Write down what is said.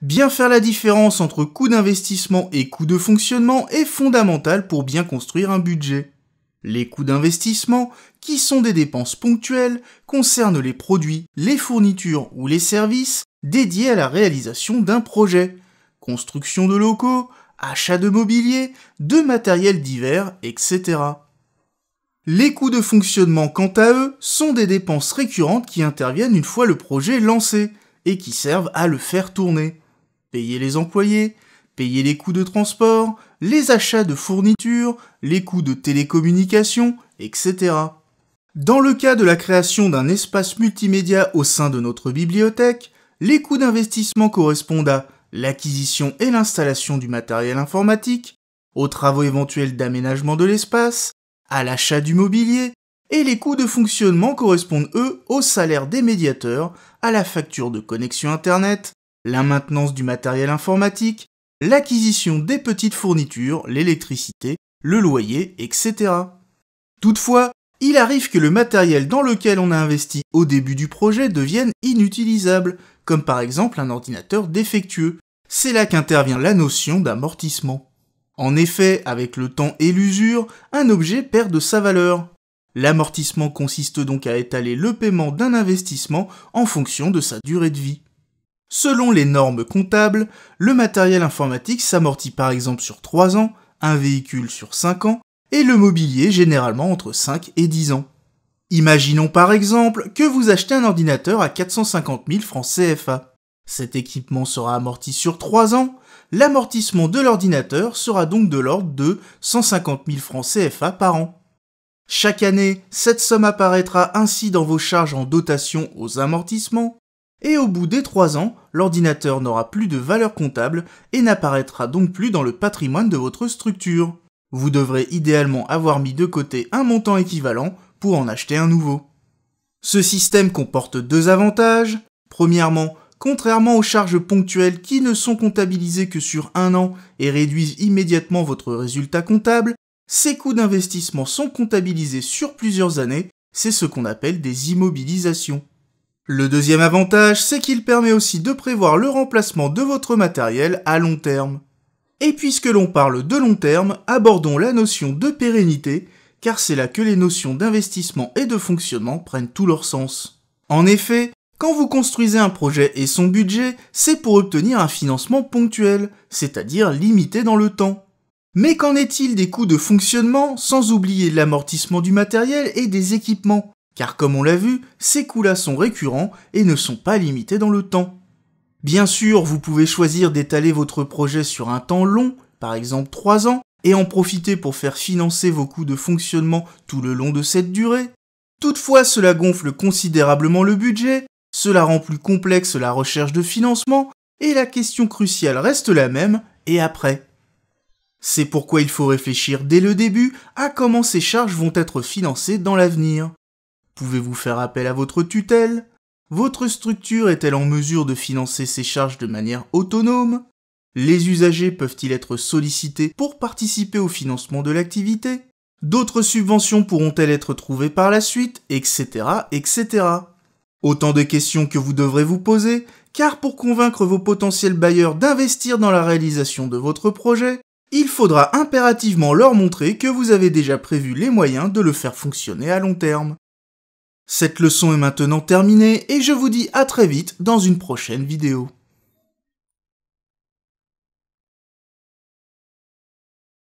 Bien faire la différence entre coût d'investissement et coût de fonctionnement est fondamental pour bien construire un budget. Les coûts d'investissement, qui sont des dépenses ponctuelles, concernent les produits, les fournitures ou les services dédiés à la réalisation d'un projet. Construction de locaux, achat de mobilier, de matériel divers, etc. Les coûts de fonctionnement, quant à eux, sont des dépenses récurrentes qui interviennent une fois le projet lancé et qui servent à le faire tourner payer les employés, payer les coûts de transport, les achats de fournitures, les coûts de télécommunications, etc. Dans le cas de la création d'un espace multimédia au sein de notre bibliothèque, les coûts d'investissement correspondent à l'acquisition et l'installation du matériel informatique, aux travaux éventuels d'aménagement de l'espace, à l'achat du mobilier, et les coûts de fonctionnement correspondent eux au salaire des médiateurs, à la facture de connexion Internet, la maintenance du matériel informatique, l'acquisition des petites fournitures, l'électricité, le loyer, etc. Toutefois, il arrive que le matériel dans lequel on a investi au début du projet devienne inutilisable, comme par exemple un ordinateur défectueux. C'est là qu'intervient la notion d'amortissement. En effet, avec le temps et l'usure, un objet perd de sa valeur. L'amortissement consiste donc à étaler le paiement d'un investissement en fonction de sa durée de vie. Selon les normes comptables, le matériel informatique s'amortit par exemple sur 3 ans, un véhicule sur 5 ans, et le mobilier généralement entre 5 et 10 ans. Imaginons par exemple que vous achetez un ordinateur à 450 000 francs CFA. Cet équipement sera amorti sur 3 ans, l'amortissement de l'ordinateur sera donc de l'ordre de 150 000 francs CFA par an. Chaque année, cette somme apparaîtra ainsi dans vos charges en dotation aux amortissements, et au bout des 3 ans, l'ordinateur n'aura plus de valeur comptable et n'apparaîtra donc plus dans le patrimoine de votre structure. Vous devrez idéalement avoir mis de côté un montant équivalent pour en acheter un nouveau. Ce système comporte deux avantages. Premièrement, contrairement aux charges ponctuelles qui ne sont comptabilisées que sur un an et réduisent immédiatement votre résultat comptable, ces coûts d'investissement sont comptabilisés sur plusieurs années, c'est ce qu'on appelle des immobilisations. Le deuxième avantage, c'est qu'il permet aussi de prévoir le remplacement de votre matériel à long terme. Et puisque l'on parle de long terme, abordons la notion de pérennité, car c'est là que les notions d'investissement et de fonctionnement prennent tout leur sens. En effet, quand vous construisez un projet et son budget, c'est pour obtenir un financement ponctuel, c'est-à-dire limité dans le temps. Mais qu'en est-il des coûts de fonctionnement, sans oublier l'amortissement du matériel et des équipements car comme on l'a vu, ces coûts là sont récurrents et ne sont pas limités dans le temps. Bien sûr, vous pouvez choisir d'étaler votre projet sur un temps long, par exemple 3 ans, et en profiter pour faire financer vos coûts de fonctionnement tout le long de cette durée. Toutefois, cela gonfle considérablement le budget, cela rend plus complexe la recherche de financement, et la question cruciale reste la même, et après C'est pourquoi il faut réfléchir dès le début à comment ces charges vont être financées dans l'avenir. Pouvez-vous faire appel à votre tutelle Votre structure est-elle en mesure de financer ses charges de manière autonome Les usagers peuvent-ils être sollicités pour participer au financement de l'activité D'autres subventions pourront-elles être trouvées par la suite Etc. etc. Autant de questions que vous devrez vous poser, car pour convaincre vos potentiels bailleurs d'investir dans la réalisation de votre projet, il faudra impérativement leur montrer que vous avez déjà prévu les moyens de le faire fonctionner à long terme. Cette leçon est maintenant terminée et je vous dis à très vite dans une prochaine vidéo.